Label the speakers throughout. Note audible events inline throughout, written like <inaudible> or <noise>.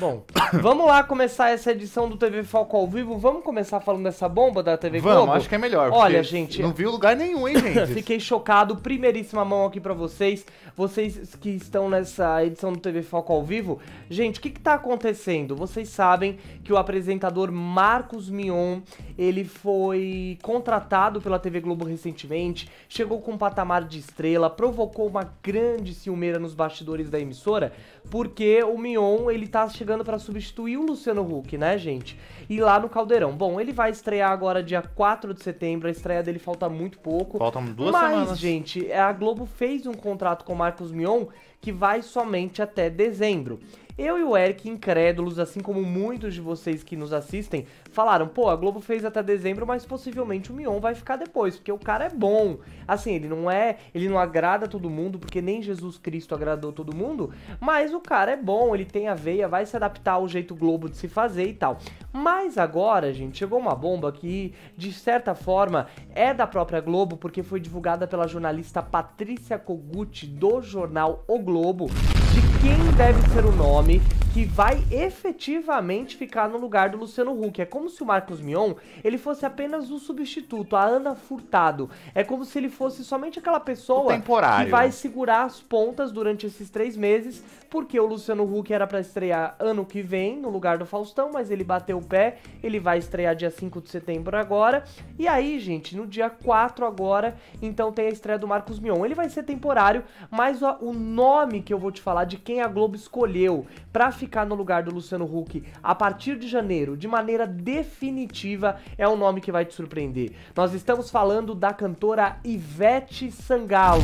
Speaker 1: Bom, <coughs> vamos lá começar essa edição do TV Foco ao vivo. Vamos começar falando dessa bomba da TV vamos, Globo? acho que é melhor. Olha, gente. Não viu lugar nenhum, hein, gente? <laughs> Fiquei chocado. Primeiríssima mão aqui para vocês. Vocês que estão nessa edição do TV Foco ao vivo. Gente, o que, que tá acontecendo? Vocês sabem que o apresentador Marcos Mion ele foi contratado pela TV Globo recentemente, chegou com um patamar de estrela, provocou uma grande ciumeira nos bastidores da emissora, porque o Mion, ele tá chegando para substituir o Luciano Huck, né, gente? E lá no Caldeirão. Bom, ele vai estrear agora dia 4 de setembro, a estreia dele falta muito pouco. Faltam duas mas, semanas. Mas, gente, a Globo fez um contrato com o Marcos Mion que vai somente até dezembro. Eu e o Eric, incrédulos, assim como muitos de vocês que nos assistem, falaram: pô, a Globo fez até dezembro, mas possivelmente o Mion vai ficar depois, porque o cara é bom. Assim, ele não é, ele não agrada todo mundo, porque nem Jesus Cristo agradou todo mundo, mas o cara é bom, ele tem a veia, vai se adaptar ao jeito Globo de se fazer e tal. Mas agora, gente, chegou uma bomba que, de certa forma, é da própria Globo, porque foi divulgada pela jornalista Patrícia Kogut do jornal O Globo, de quem deve ser o nome que vai efetivamente ficar no lugar do Luciano Huck. É como se o Marcos Mion ele fosse apenas um substituto, a Ana Furtado. É como se ele fosse somente aquela pessoa que vai né? segurar as pontas durante esses três meses, porque o Luciano Huck era para estrear ano que vem no lugar do Faustão, mas ele bateu o pé. Ele vai estrear dia 5 de setembro agora. E aí, gente, no dia 4 agora, então tem a estreia do Marcos Mion. Ele vai ser temporário, mas ó, o nome que eu vou te falar de quem a Globo escolheu para ficar no lugar do Luciano Huck a partir de janeiro, de maneira definitiva, é um nome que vai te surpreender. Nós estamos falando da cantora Ivete Sangalo.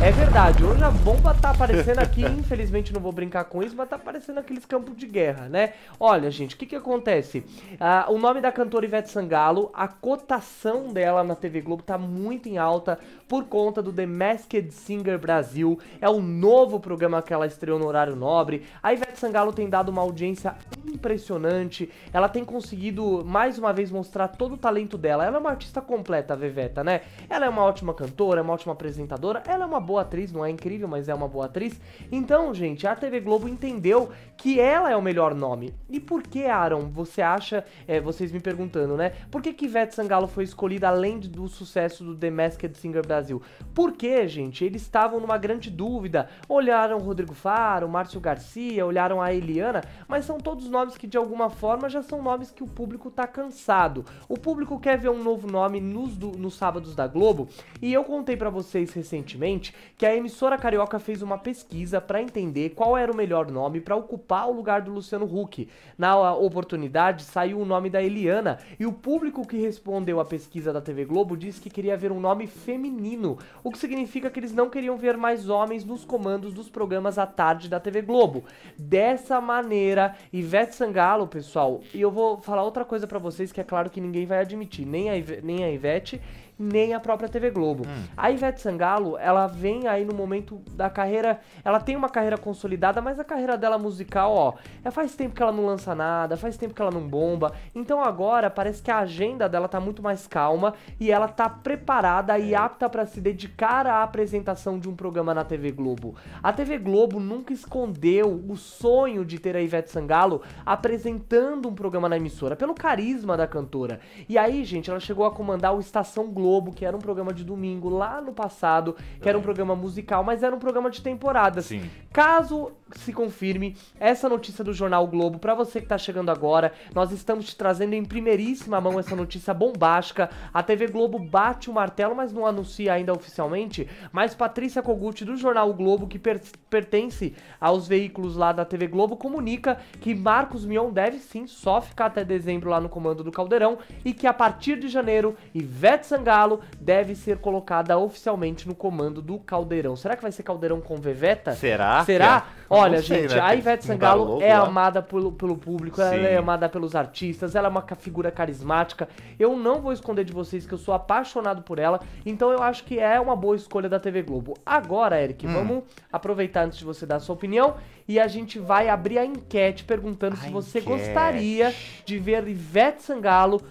Speaker 1: É verdade, hoje a bomba tá aparecendo aqui, <laughs> infelizmente não vou brincar com isso, mas tá aparecendo aqueles campos de guerra, né? Olha, gente, o que que acontece? Ah, o nome da cantora Ivete Sangalo, a cotação dela na TV Globo tá muito em alta por conta do The Masked Singer Brasil, é o novo programa que ela estreou no horário nobre. A Ivete Sangalo tem dado uma audiência impressionante, ela tem conseguido mais uma vez mostrar todo o talento dela. Ela é uma artista completa, a Veveta, né? Ela é uma ótima cantora, é uma ótima apresentadora, ela é uma boa atriz, não é incrível, mas é uma boa atriz. Então, gente, a TV Globo entendeu que ela é o melhor nome. E por que, Aaron, você acha, é, vocês me perguntando, né? Por que, que Ivete Sangalo foi escolhida além do sucesso do The Masked Singer Brasil? Porque, gente, eles estavam numa grande dúvida. Olharam Rodrigo Faro, Márcio Garcia, olharam a Eliana, mas são todos nomes que de alguma forma já são nomes que o público tá cansado. O público quer ver um novo nome nos, do, nos sábados da Globo. E eu contei para vocês recentemente que a emissora carioca fez uma pesquisa para entender qual era o melhor nome para ocupar o lugar do Luciano Huck. Na oportunidade, saiu o nome da Eliana e o público que respondeu à pesquisa da TV Globo disse que queria ver um nome feminino, o que significa que eles não queriam ver mais homens nos comandos dos programas à tarde da TV Globo. Dessa maneira, Ivete Sangalo, pessoal, e eu vou falar outra coisa para vocês que é claro que ninguém vai admitir, nem a, Ivete, nem a Ivete nem a própria TV Globo. Hum. A Ivete Sangalo, ela vem aí no momento da carreira, ela tem uma carreira consolidada, mas a carreira dela musical, ó, é faz tempo que ela não lança nada, faz tempo que ela não bomba. Então agora parece que a agenda dela tá muito mais calma e ela tá preparada e é. apta para se dedicar à apresentação de um programa na TV Globo. A TV Globo nunca escondeu o sonho de ter a Ivete Sangalo apresentando um programa na emissora pelo carisma da cantora. E aí, gente, ela chegou a comandar o Estação Globo Globo, que era um programa de domingo lá no passado, que era um é. programa musical, mas era um programa de temporada. Sim. Caso se confirme essa notícia do jornal Globo, para você que tá chegando agora, nós estamos te trazendo em primeiríssima mão essa notícia bombástica. A TV Globo bate o martelo, mas não anuncia ainda oficialmente. Mas Patrícia Kogut, do jornal Globo, que per pertence aos veículos lá da TV Globo, comunica que Marcos Mion deve sim só ficar até dezembro lá no comando do Caldeirão e que a partir de janeiro Ivete Sangalo deve ser colocada oficialmente no comando do Caldeirão. Será que vai ser Caldeirão com Veveta? Será? Será? Olha, sei, gente, né? a Ivete Sangalo é né? amada pelo, pelo público, Sim. ela é amada pelos artistas, ela é uma figura carismática. Eu não vou esconder de vocês que eu sou apaixonado por ela, então eu acho que é uma boa escolha da TV Globo. Agora, Eric, hum. vamos aproveitar antes de você dar a sua opinião e a gente vai abrir a enquete perguntando a se você enquete. gostaria de ver Ivete Sangalo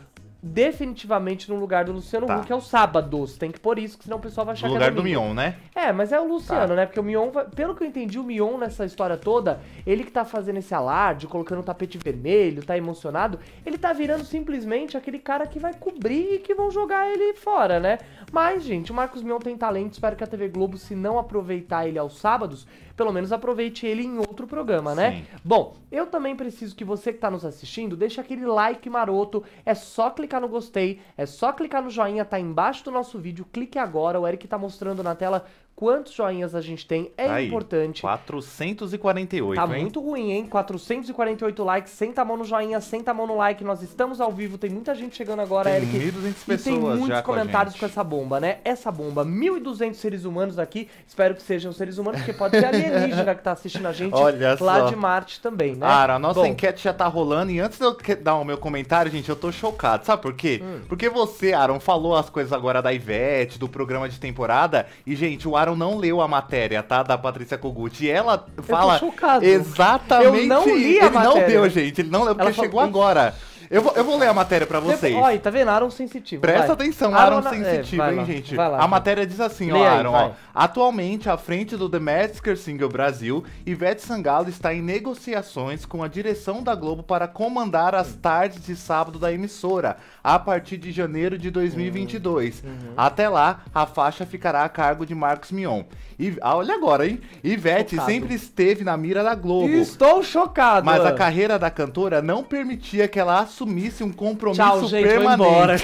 Speaker 1: definitivamente no lugar do Luciano tá. Huck, que é o sábados. Tem que pôr isso, que senão o pessoal vai achar no que é lugar do Mion, né? É, mas é o Luciano, tá. né? Porque o Mion, vai... pelo que eu entendi, o Mion nessa história toda, ele que tá fazendo esse alarde, colocando o um tapete vermelho, tá emocionado, ele tá virando simplesmente aquele cara que vai cobrir e que vão jogar ele fora, né? Mas, gente, o Marcos Mion tem talento, espero que a TV Globo, se não aproveitar ele aos sábados, pelo menos aproveite ele em outro programa, né? Sim. né? Bom, eu também preciso que você que tá nos assistindo, deixe aquele like maroto, é só clicar clicar no gostei, é só clicar no joinha, tá embaixo do nosso vídeo, clique agora, o Eric tá mostrando na tela quantos joinhas a gente tem. É tá Aí,
Speaker 2: importante. 448, Tá hein? muito
Speaker 1: ruim, hein? 448 likes. Senta tá a mão no joinha, senta tá a mão no like. Nós estamos ao vivo. Tem muita gente chegando agora, tem Eric. 1.200 pessoas tem muitos já comentários com, com, essa bomba, né? Essa bomba. 1.200 seres humanos aqui. Espero que sejam seres humanos, porque pode ser alienígena que tá assistindo a <laughs> gente Olha lá só. de Marte também, né? Cara, a nossa Bom,
Speaker 2: enquete já tá rolando. E antes de eu dar o meu comentário, gente, eu tô chocado. Sabe por quê? Hum. Porque você, Aaron, falou as coisas agora da Ivete, do programa de temporada. E, gente, o Aaron Bolsonaro não leu a matéria, tá? Da Patrícia Kogut. E ela fala. Eu tô chocado. Exatamente. Eu não li a ele matéria. não deu, gente. Ele não leu, porque ela chegou falou... agora. Eu vou, eu vou ler a matéria pra vocês. Olha,
Speaker 1: tá vendo? Aaron sensitivo. Presta vai. atenção, Aaron, Aaron é, sensitivo, é, hein, lá, gente?
Speaker 2: Lá, a matéria diz assim, ó, Aaron, aí, ó. Atualmente, à frente do The Masker Single Brasil, Ivete Sangalo está em negociações com a direção da Globo para comandar as hum. tardes de sábado da emissora, a partir de janeiro de 2022. Hum, uhum. Até lá, a faixa ficará a cargo de Marcos Mion. E, ah, olha agora, hein? Ivete chocado. sempre esteve na mira da Globo. Estou chocado! Mas a carreira da cantora não permitia que ela assumisse assumisse um compromisso Tchau, gente, permanente.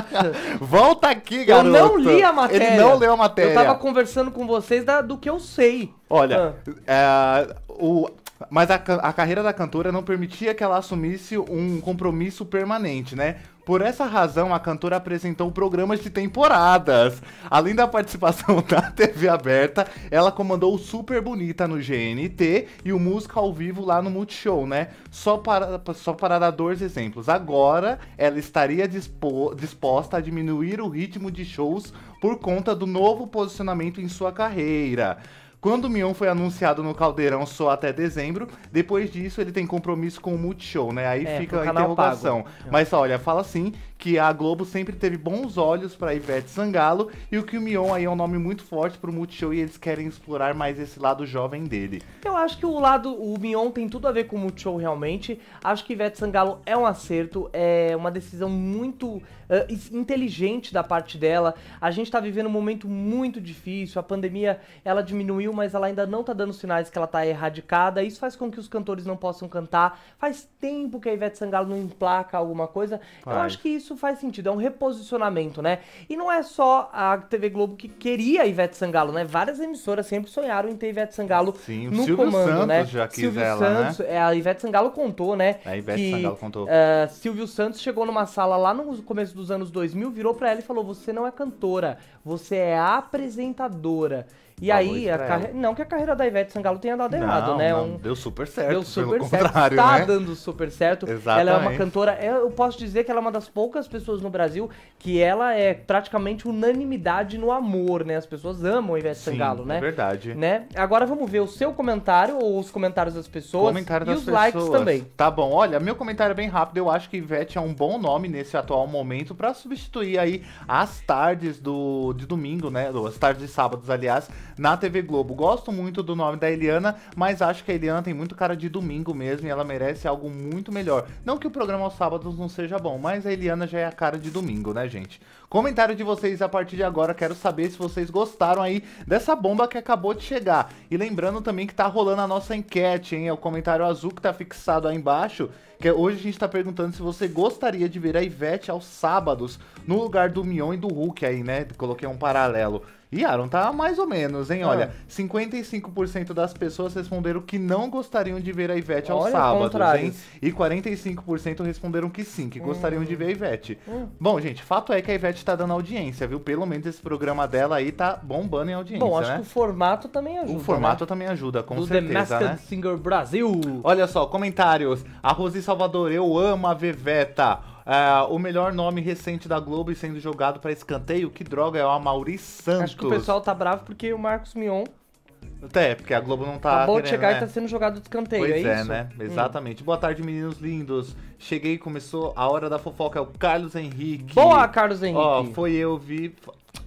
Speaker 2: <laughs> Volta aqui, garoto. Eu não li a matéria. Ele não leu a matéria. Eu tava
Speaker 1: conversando com vocês da, do que eu sei.
Speaker 2: Olha, ah. é, o, mas a, a carreira da cantora não permitia que ela assumisse um compromisso permanente, né? Por essa razão, a cantora apresentou programas de temporadas. Além da participação <laughs> da TV aberta, ela comandou o Super Bonita no GNT e o Música ao Vivo lá no Multishow, né? Só para, só para dar dois exemplos. Agora, ela estaria dispo, disposta a diminuir o ritmo de shows por conta do novo posicionamento em sua carreira. Quando o Mion foi anunciado no Caldeirão só até dezembro, depois disso ele tem compromisso com o Multishow, né? Aí é, fica a interrogação. Pago. É. Mas olha, fala sim que a Globo sempre teve bons olhos para Ivete Sangalo e o que o Mion aí é um nome muito forte pro Multishow e eles querem explorar mais esse lado jovem dele.
Speaker 1: Eu acho que o lado, o Mion tem tudo a ver com o Multishow realmente. Acho que Ivete Sangalo é um acerto, é uma decisão muito uh, inteligente da parte dela. A gente tá vivendo um momento muito difícil, a pandemia ela diminuiu mas ela ainda não tá dando sinais que ela tá erradicada. Isso faz com que os cantores não possam cantar. Faz tempo que a Ivete Sangalo não emplaca alguma coisa. Faz. Eu acho que isso faz sentido, é um reposicionamento, né? E não é só a TV Globo que queria a Ivete Sangalo, né? Várias emissoras sempre sonharam em ter Ivete Sangalo Sim, no Silvio comando, né? Santos né? Já quis Silvio ela, né? Santos, né? a Ivete Sangalo contou, né? A Ivete que, Sangalo contou. Uh, Silvio Santos chegou numa sala lá no começo dos anos 2000, virou para ela e falou: "Você não é cantora, você é apresentadora". E Falou aí, a carre... não que a carreira da Ivete Sangalo tenha dado não, errado, né? Não, um... Deu super certo. Deu super certo. está né? dando super certo. Exatamente. Ela é uma cantora. É, eu posso dizer que ela é uma das poucas pessoas no Brasil que ela é praticamente unanimidade no amor, né? As pessoas amam a Ivete Sim, Sangalo, é né? É verdade. Né? Agora vamos ver o seu comentário ou os comentários das pessoas comentário e das os pessoas. likes também.
Speaker 2: Tá bom, olha, meu comentário é bem rápido. Eu acho que Ivete é um bom nome nesse atual momento para substituir aí as tardes do, de domingo, né? As tardes de sábados, aliás na TV Globo. Gosto muito do nome da Eliana, mas acho que a Eliana tem muito cara de domingo mesmo e ela merece algo muito melhor. Não que o programa aos sábados não seja bom, mas a Eliana já é a cara de domingo, né, gente? Comentário de vocês a partir de agora, quero saber se vocês gostaram aí dessa bomba que acabou de chegar. E lembrando também que tá rolando a nossa enquete, hein? É o comentário azul que tá fixado aí embaixo. Que é, hoje a gente tá perguntando se você gostaria de ver a Ivete aos sábados, no lugar do Mion e do Hulk aí, né? Coloquei um paralelo. E Aaron tá mais ou menos, hein? Ah. Olha, ah. 55% das pessoas responderam que não gostariam de ver a Ivete aos sábado sábados, hein? E 45% responderam que sim, que hum. gostariam de ver a Ivete. Hum. Bom, gente, fato é que a Ivete tá dando audiência, viu? Pelo menos esse programa dela aí tá bombando em audiência. Bom, acho né? que o
Speaker 1: formato também ajuda. O formato né? também
Speaker 2: ajuda, com Do certeza. The Masked né? Singer Brasil. Olha só, comentários. A Rosi Salvador, eu amo a Veveta. É, o melhor nome recente da Globo sendo jogado para escanteio, que droga, é o Amauri Santos. Acho que o pessoal tá bravo porque o Marcos Mion até, porque a Globo não tá. Acabou querendo, de chegar né? e tá
Speaker 1: sendo jogado de escanteio, pois é, é isso? né? Hum. Exatamente.
Speaker 2: Hum. Boa tarde, meninos lindos. Cheguei e começou a hora da fofoca. É o Carlos Henrique. Boa, Carlos Henrique. Ó, foi eu, vi.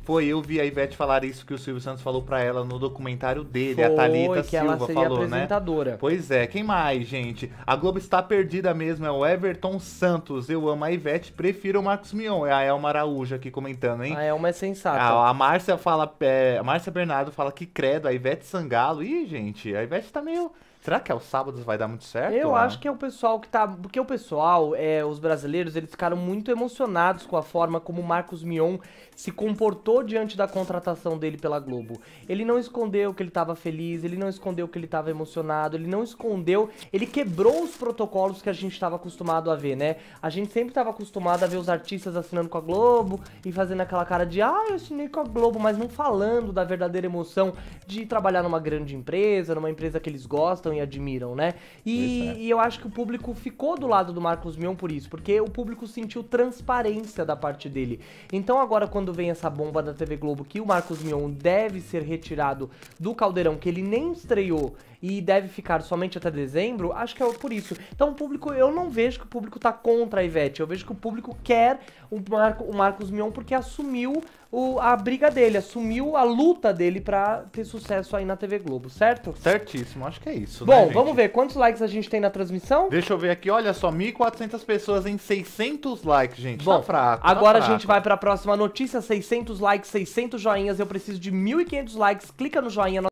Speaker 2: Foi, eu vi a Ivete falar isso que o Silvio Santos falou para ela no documentário dele, Foi, a Thalita que Silva ela seria falou, né? apresentadora. né? Pois é, quem mais, gente? A Globo está perdida mesmo, é o Everton Santos. Eu amo a Ivete, prefiro o Marcos Mion. É a Elma Araújo aqui comentando,
Speaker 1: hein? A Elma é sensata. A, ah, a
Speaker 2: Márcia fala, é, a Márcia Bernardo fala que credo, a Ivete Sangalo. Ih, gente, a Ivete tá meio Será que é sábado que vai dar muito certo? Eu né? acho que
Speaker 1: é o pessoal que tá. Porque o pessoal, é, os brasileiros, eles ficaram muito emocionados com a forma como o Marcos Mion se comportou diante da contratação dele pela Globo. Ele não escondeu que ele estava feliz, ele não escondeu que ele estava emocionado, ele não escondeu, ele quebrou os protocolos que a gente estava acostumado a ver, né? A gente sempre estava acostumado a ver os artistas assinando com a Globo e fazendo aquela cara de ah, eu assinei com a Globo, mas não falando da verdadeira emoção de trabalhar numa grande empresa, numa empresa que eles gostam e admiram, né? E, é. e eu acho que o público ficou do lado do Marcos Mion por isso, porque o público sentiu transparência da parte dele. Então agora quando quando vem essa bomba da TV Globo que o Marcos Mion deve ser retirado do caldeirão que ele nem estreou e deve ficar somente até dezembro, acho que é por isso. Então o público, eu não vejo que o público tá contra a Ivete, eu vejo que o público quer o, Marco, o Marcos Mion porque assumiu o, a briga dele, assumiu a luta dele para ter sucesso aí na TV Globo, certo? Certíssimo, acho
Speaker 2: que é isso. Né, Bom, né, vamos
Speaker 1: ver quantos likes a gente tem na transmissão? Deixa eu ver aqui, olha só, 1.400 pessoas em 600 likes, gente. Tá Bom, tá fraco. Agora tá fraco. a gente vai para a próxima notícia a 600 likes, 600 joinhas, eu preciso de 1.500 likes, clica no joinha.